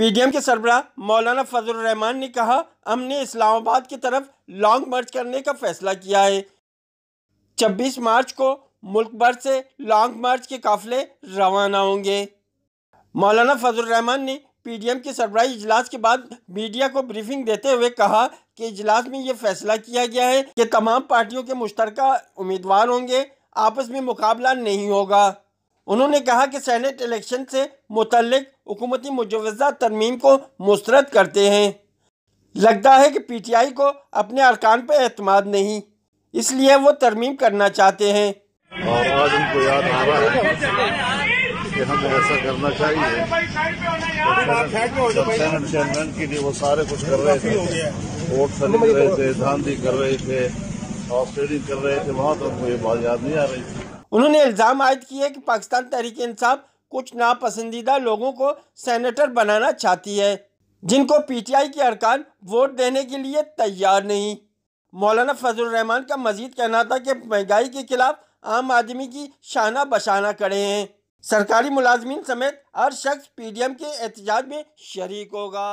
PDM के सरबरा मौलाना फजल रहमान ने कहा हमने इस्लामाबाद की तरफ लॉन्ग मार्च करने का फैसला किया है 26 मार्च को मुल्क भर से लॉन्ग मार्च के काफिले रवाना होंगे मौलाना फजल रहमान ने पीडीएम के सरबराही इजलास के बाद मीडिया को ब्रीफिंग देते हुए कहा कि इजलास में ये फैसला किया गया है कि तमाम पार्टियों के मुश्तरक उम्मीदवार होंगे आपस में मुकाबला नहीं होगा उन्होंने कहा कि सैनेट इलेक्शन से मुतलक हुकूमती मुजवजा तरमीम को मुस्रद करते हैं लगता है कि पीटीआई को अपने अरकान पर अतमाद नहीं इसलिए वो तरमीम करना चाहते हैं आज उनको याद आ रहा है कि हमें ऐसा करना चाहिए चेयरमैन के लिए वो सारे कुछ कर रहे थे वोट खरीद रहे थे धांधी कर रहे थे और ट्रेडिंग कर रहे थे वहाँ तो उनको ये बात याद नहीं आ रही थी उन्होंने इल्ज़ाम आयद किए कि पाकिस्तान तहरीक इंसाफ कुछ नापसंदीदा लोगों को सेनेटर बनाना चाहती है जिनको पीटीआई के अरकान वोट देने के लिए तैयार नहीं मौलाना फजल रहमान का मजीद कहना था कि महंगाई के खिलाफ आम आदमी की शाना बशाना खड़े हैं सरकारी मुलाजमीन समेत हर शख्स पीडीएम के एहतजाज में शरीक होगा